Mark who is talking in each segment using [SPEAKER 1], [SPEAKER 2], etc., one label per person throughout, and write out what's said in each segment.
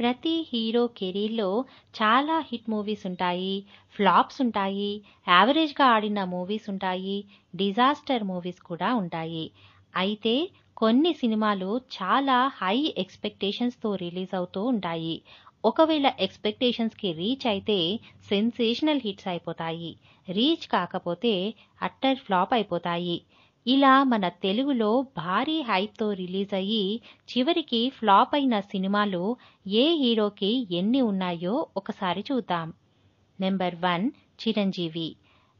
[SPEAKER 1] ప్రతి హీరో కెరీర్లో చాలా హిట్ మూవీస్ ఉంటాయి ఫ్లాప్స్ ఉంటాయి యావరేజ్గా ఆడిన మూవీస్ ఉంటాయి డిజాస్టర్ మూవీస్ కూడా ఉంటాయి అయితే కొన్ని సినిమాలు చాలా హై ఎక్స్పెక్టేషన్స్తో రిలీజ్ అవుతూ ఉంటాయి ఒకవేళ ఎక్స్పెక్టేషన్స్కి రీచ్ అయితే సెన్సేషనల్ హిట్స్ అయిపోతాయి రీచ్ కాకపోతే అట్టర్ ఫ్లాప్ అయిపోతాయి ఇలా మన తెలుగులో భారీ హైప్తో రిలీజ్ అయ్యి చివరికి ఫ్లాప్ అయిన సినిమాలు ఏ హీరోకి ఎన్ని ఉన్నాయో ఒకసారి చూద్దాం నెంబర్ వన్ చిరంజీవి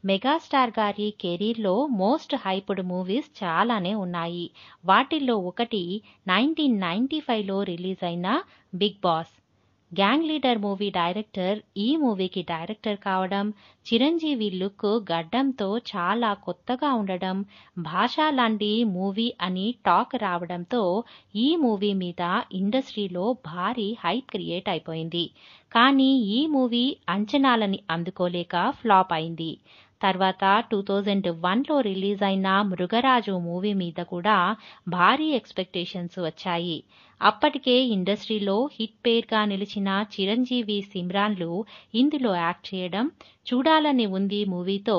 [SPEAKER 1] మెగాస్టార్ గారి కెరీర్లో మోస్ట్ హైప్డ్ మూవీస్ చాలానే ఉన్నాయి వాటిల్లో ఒకటి నైన్టీన్ నైన్టీ ఫైవ్లో రిలీజ్ అయిన Big Boss gang leader movie director ఈ మూవీకి డైరెక్టర్ కావడం చిరంజీవి లుక్ గడ్డంతో చాలా కొత్తగా ఉండడం భాష లాంటి మూవీ అని టాక్ రావడంతో ఈ మూవీ మీద ఇండస్ట్రీలో భారీ హైప్ క్రియేట్ అయిపోయింది కానీ ఈ మూవీ అంచనాలని అందుకోలేక ఫ్లాప్ అయింది తర్వాత టూ థౌజండ్ వన్లో రిలీజ్ అయిన మృగరాజు మూవీ మీద కూడా భారీ ఎక్స్పెక్టేషన్స్ వచ్చాయి అప్పటికే ఇండస్ట్రీలో హిట్ పేర్గా నిలిచిన చిరంజీవి సిమ్రాన్లు ఇందులో యాక్ట్ చేయడం చూడాలని ఉంది మూవీతో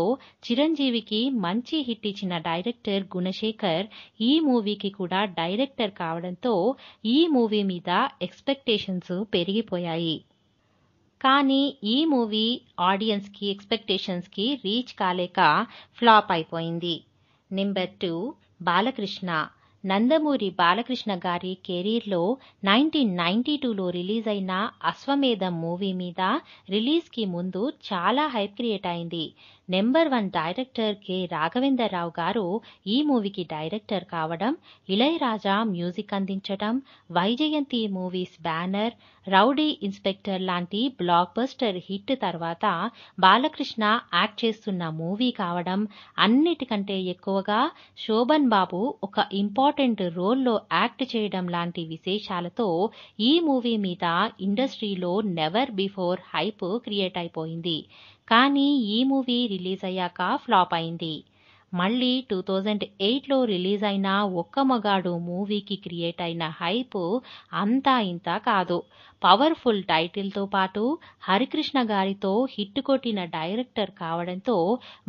[SPEAKER 1] చిరంజీవికి మంచి హిట్ ఇచ్చిన డైరెక్టర్ గుణశేఖర్ ఈ మూవీకి కూడా డైరెక్టర్ కావడంతో ఈ మూవీ మీద ఎక్స్పెక్టేషన్స్ పెరిగిపోయాయి కానీ ఈ మూవీ ఆడియన్స్కి ఎక్స్పెక్టేషన్స్కి రీచ్ కాలేక ఫ్లాప్ అయిపోయింది నెంబర్ టూ బాలకృష్ణ నందమూరి బాలకృష్ణ గారి కెరీర్లో నైన్టీన్ నైన్టీ టూలో రిలీజ్ అయిన అశ్వమేధం మూవీ మీద రిలీజ్కి ముందు చాలా హైప్ క్రియేట్ అయింది number one director K Raghavendra Rao garu ఈ మూవీకి డైరెక్టర్ కావడం ఇళయరాజా మ్యూజిక్ అందించడం Vyjayanthi movies banner rowdy inspector లాంటి బ్లాక్ బస్టర్ హిట్ తర్వాత బాలకృష్ణ యాక్ట్ చేస్తున్న మూవీ కావడం అన్నిటికంటే ఎక్కువగా శోభన్ బాబు ఒక ఇంపార్టెంట్ రోల్లో యాక్ట్ చేయడం లాంటి విశేషాలతో ఈ మూవీ మీద ఇండస్ట్రీలో నెవర్ బిఫోర్ హైప్ క్రియేట్ అయిపోయింది కానీ ఈ మూవీ రిలీజ్ అయ్యాక ఫ్లాప్ అయింది మళ్ళీ టూ థౌజండ్ ఎయిట్లో రిలీజ్ అయిన ఒక్క మగాడు మూవీకి క్రియేట్ అయిన హైప్ అంతా ఇంత కాదు పవర్ఫుల్ టైటిల్తో పాటు హరికృష్ణ గారితో హిట్ కొట్టిన డైరెక్టర్ కావడంతో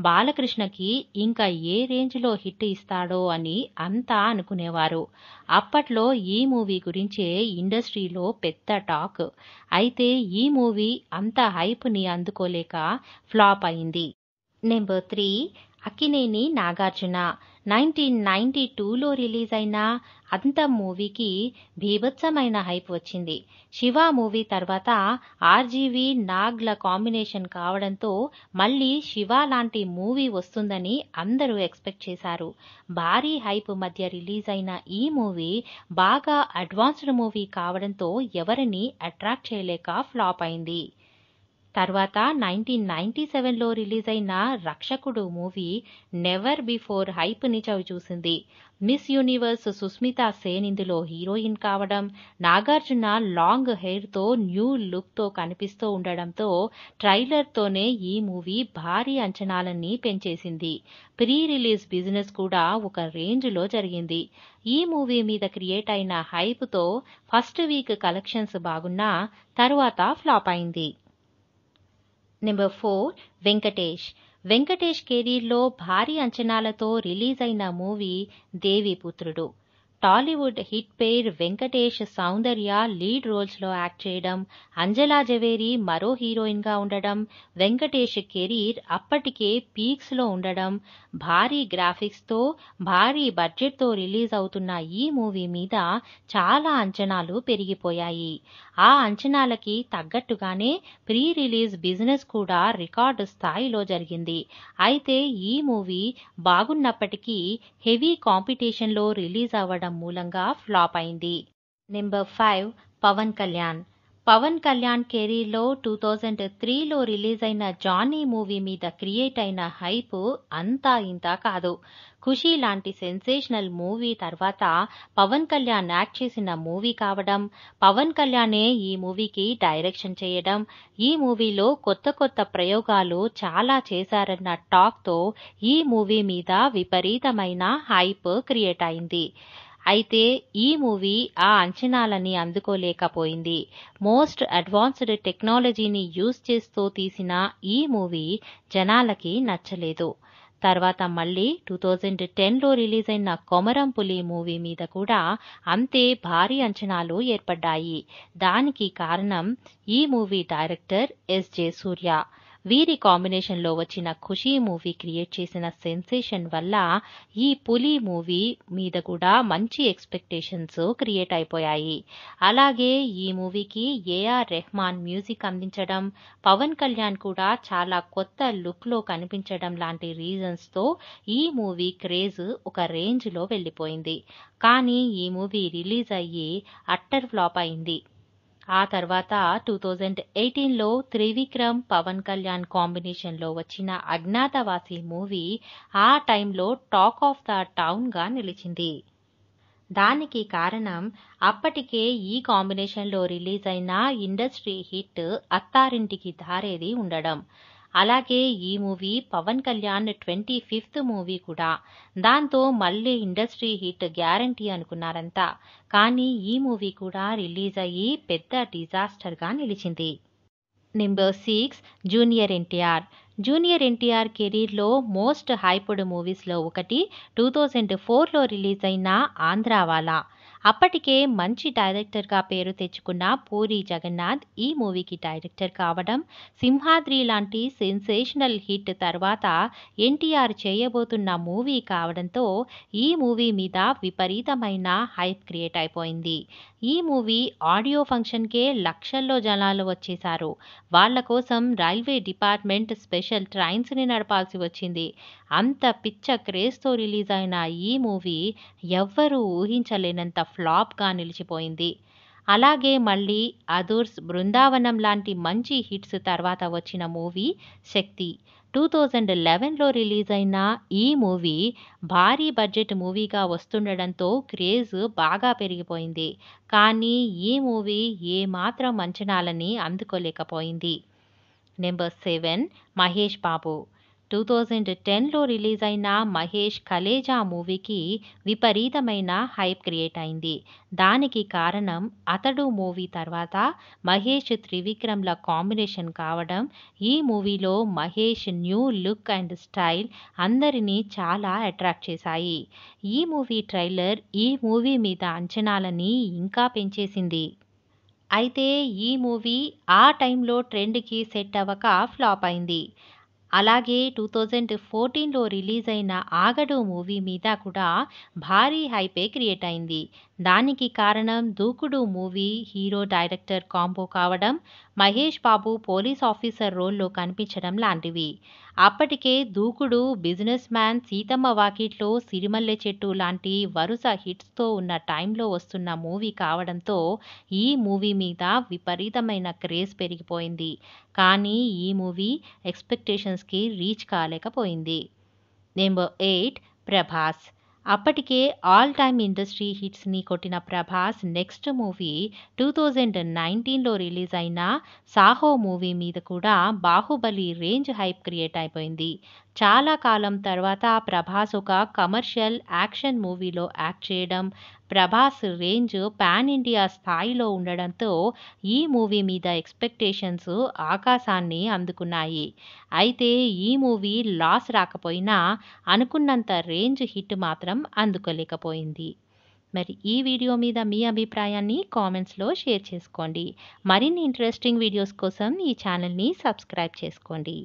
[SPEAKER 1] బాలకృష్ణకి ఇంకా ఏ రేంజ్లో హిట్ ఇస్తాడో అని అంతా అనుకునేవారు అప్పట్లో ఈ మూవీ గురించే ఇండస్ట్రీలో పెద్ద టాక్ అయితే ఈ మూవీ అంత హైప్ని అందుకోలేక ఫ్లాప్ అయింది number three Akkineni Nagarjuna nineteen ninety టూలో రిలీజ్ అయిన అంత మూవీకి భీభత్సమైన హైప్ వచ్చింది శివ మూవీ తర్వాత ఆర్జీవి నాగ్ల కాంబినేషన్ కావడంతో మళ్ళీ శివ లాంటి మూవీ వస్తుందని అందరూ ఎక్స్పెక్ట్ చేశారు భారీ హైప్ మధ్య రిలీజ్ అయిన ఈ మూవీ బాగా అడ్వాన్స్డ్ మూవీ కావడంతో ఎవరిని అట్రాక్ట్ చేయలేక ఫ్లాప్ అయింది తర్వాత నైన్టీన్ నైన్టీ సెవెన్లో రిలీజ్ అయిన రక్షకుడు మూవీ నెవర్ బిఫోర్ హైప్ని చవి చూసింది మిస్ యూనివర్స్ సుస్మిత సేన్ ఇందులో హీరోయిన్ కావడం నాగార్జున లాంగ్ హెయిర్తో న్యూ లుక్తో కనిపిస్తూ ఉండడంతో ట్రైలర్తోనే ఈ మూవీ భారీ అంచనాలన్నీ పెంచేసింది ప్రీ రిలీజ్ బిజినెస్ కూడా ఒక రేంజ్లో జరిగింది ఈ మూవీ మీద క్రియేట్ అయిన హైప్తో ఫస్ట్ వీక్ కలెక్షన్స్ బాగున్నా తరువాత ఫ్లాప్ అయింది నెంబర్ ఫోర్ వెంకటేష్ వెంకటేష్ కెరీర్లో భారీ అంచనాలతో రిలీజ్ అయిన movie Devi Putrudu Tollywood hit pair Venkatesh Soundarya lead రోల్స్లో యాక్ట్ చేయడం అంజలా జవేరి మరో హీరోయిన్గా ఉండడం వెంకటేష్ కెరీర్ అప్పటికే పీక్స్లో ఉండడం భారీ గ్రాఫిక్స్తో భారీ బడ్జెట్తో రిలీజ్ అవుతున్న ఈ మూవీ మీద చాలా అంచనాలు పెరిగిపోయాయి ఆ అంచనాలకి తగ్గట్టుగానే ప్రీ రిలీజ్ బిజినెస్ కూడా రికార్డు స్థాయిలో జరిగింది అయితే ఈ మూవీ బాగున్నప్పటికీ హెవీ కాంపిటీషన్లో రిలీజ్ అవ్వడం మూలంగా ఫ్లాప్ అయింది నెంబర్ ఫైవ్ పవన్ కళ్యాణ్ పవన్ కళ్యాణ్ కెరీర్లో టూ థౌజండ్ త్రీలో రిలీజ్ అయిన జానీ మూవీ మీద క్రియేట్ అయిన హైప్ అంతా ఇంత కాదు ఖుషీ లాంటి సెన్సేషనల్ మూవీ తర్వాత పవన్ కళ్యాణ్ యాక్ట్ చేసిన మూవీ కావడం పవన్ కళ్యాణే ఈ మూవీకి డైరెక్షన్ చేయడం ఈ మూవీలో కొత్త కొత్త ప్రయోగాలు చాలా చేశారన్న టాక్తో ఈ మూవీ మీద విపరీతమైన హైప్ క్రియేట్ అయింది అయితే ఈ మూవీ ఆ అంచనాలని అందుకోలేకపోయింది మోస్ట్ అడ్వాన్స్డ్ టెక్నాలజీని యూజ్ చేస్తూ తీసిన ఈ మూవీ జనాలకి నచ్చలేదు తర్వాత మళ్ళీ టూ థౌజండ్ టెన్లో రిలీజ్ అయిన కొమరం పులి మూవీ మీద కూడా అంతే భారీ అంచనాలు ఏర్పడ్డాయి దానికి కారణం ఈ movie director S J Surya వీరి కాంబినేషన్లో వచ్చిన ఖుషీ మూవీ క్రియేట్ చేసిన సెన్సేషన్ వల్ల ఈ పులి మూవీ మీద కూడా మంచి ఎక్స్పెక్టేషన్స్ క్రియేట్ అయిపోయాయి అలాగే ఈ మూవీకి ఏఆర్ రెహమాన్ మ్యూజిక్ అందించడం పవన్ కళ్యాణ్ కూడా చాలా కొత్త లుక్లో కనిపించడం లాంటి రీజన్స్తో ఈ మూవీ క్రేజ్ ఒక రేంజ్లో వెళ్ళిపోయింది కానీ ఈ మూవీ రిలీజ్ అయ్యి అట్టర్ ఫ్లాప్ అయింది ఆ తర్వాత టూ థౌజండ్ ఎయిటీన్లో త్రివిక్రమ్ పవన్ కళ్యాణ్ కాంబినేషన్లో వచ్చిన అజ్ఞాతవాసి మూవీ ఆ టైంలో టాక్ ఆఫ్ ద టౌన్గా నిలిచింది దానికి కారణం అప్పటికే ఈ కాంబినేషన్లో రిలీజ్ అయిన ఇండస్ట్రీ హిట్ అత్తారింటికి దారేది ఉండడం అలాగే ఈ movie Pawan Kalyan twenty fifth movie కూడా దాంతో మళ్ళీ ఇండస్ట్రీ హిట్ గ్యారంటీ అనుకున్నారంతా కానీ ఈ మూవీ కూడా రిలీజ్ అయ్యి పెద్ద డిజాస్టర్గా నిలిచింది number six junior NTR junior NTR కెరీర్లో మోస్ట్ హైపుడ్ మూవీస్లో ఒకటి టూ థౌజండ్ ఫోర్లో రిలీజ్ అయిన ఆంధ్రావాలా అప్పటికే మంచి డైరెక్టర్గా పేరు తెచ్చుకున్న పూరి జగన్నాథ్ ఈ మూవీకి డైరెక్టర్ కావడం సింహాద్రి లాంటి సెన్సేషనల్ హిట్ తర్వాత ఎన్టీఆర్ చేయబోతున్న మూవీ కావడంతో ఈ మూవీ మీద విపరీతమైన హైప్ క్రియేట్ అయిపోయింది ఈ మూవీ ఆడియో ఫంక్షన్కే లక్షల్లో జనాలు వచ్చేశారు వాళ్ళ కోసం రైల్వే డిపార్ట్మెంట్ స్పెషల్ ట్రైన్స్ని నడపాల్సి వచ్చింది అంత పిచ్చ క్రేజ్తో రిలీజ్ అయిన ఈ మూవీ ఎవ్వరూ ఊహించలేనంత ఫ్లాప్గా నిలిచిపోయింది అలాగే మళ్ళీ అదూర్స్ బృందావనం లాంటి మంచి హిట్స్ తర్వాత వచ్చిన మూవీ శక్తి టూ థౌజండ్ లెవెన్లో రిలీజ్ అయిన ఈ మూవీ భారీ బడ్జెట్ మూవీగా వస్తుండడంతో క్రేజ్ బాగా పెరిగిపోయింది కానీ ఈ మూవీ ఏమాత్రం అంచనాలని అందుకోలేకపోయింది number seven Mahesh Babu two thousand టెన్లో రిలీజ్ అయిన మహేష్ కలేజా మూవీకి విపరీతమైన హైప్ క్రియేట్ అయింది దానికి కారణం అతడు మూవీ తర్వాత మహేష్ త్రివిక్రమ్ల కాంబినేషన్ కావడం ఈ మూవీలో Mahesh new look and style అందరినీ చాలా అట్రాక్ట్ చేశాయి ఈ మూవీ ట్రైలర్ ఈ మూవీ మీద అంచనాలని ఇంకా పెంచేసింది అయితే ఈ మూవీ ఆ టైంలో ట్రెండ్కి సెట్ అవ్వక ఫ్లాప్ అయింది అలాగే టూ థౌజండ్ ఫోర్టీన్లో రిలీజ్ అయిన ఆగడు మూవీ మీద కూడా భారీ హైపే క్రియేట్ అయింది దానికి కారణం దూకుడు మూవీ హీరో డైరెక్టర్ కాంబో కావడం మహేష్ బాబు పోలీస్ ఆఫీసర్ రోల్లో కనిపించడం లాంటివి అప్పటికే దూకుడు బిజినెస్ మ్యాన్ సీతమ్మ వాకిట్లో సిరిమల్లె చెట్టు లాంటి వరుస హిట్స్తో ఉన్న టైంలో వస్తున్న మూవీ కావడంతో ఈ మూవీ మీద విపరీతమైన క్రేజ్ పెరిగిపోయింది కానీ ఈ మూవీ ఎక్స్పెక్టేషన్స్కి రీచ్ కాలేకపోయింది నెంబర్ ఎయిట్ ప్రభాస్ అప్పటికే ఆల్ టైమ్ ఇండస్ట్రీ హిట్స్ని కొట్టిన Prabhas next movie two thousand నైన్టీన్లో రిలీజ్ అయిన సాహో మూవీ మీద కూడా బాహుబలి రేంజ్ హైప్ క్రియేట్ అయిపోయింది చాలా కాలం తర్వాత ప్రభాస్ ఒక కమర్షియల్ యాక్షన్ మూవీలో యాక్ట్ చేయడం ప్రభాస్ రేంజ్ పాన్ ఇండియా స్థాయిలో ఉండడంతో ఈ మూవీ మీద ఎక్స్పెక్టేషన్స్ ఆకాశాన్ని అందుకున్నాయి అయితే ఈ మూవీ లాస్ రాకపోయినా అనుకున్నంత రేంజ్ హిట్ మాత్రం అందుకోలేకపోయింది మరి ఈ వీడియో మీద మీ అభిప్రాయాన్ని కామెంట్స్లో షేర్ చేసుకోండి మరిన్ని ఇంట్రెస్టింగ్ వీడియోస్ కోసం ఈ ఛానల్ని సబ్స్క్రైబ్ చేసుకోండి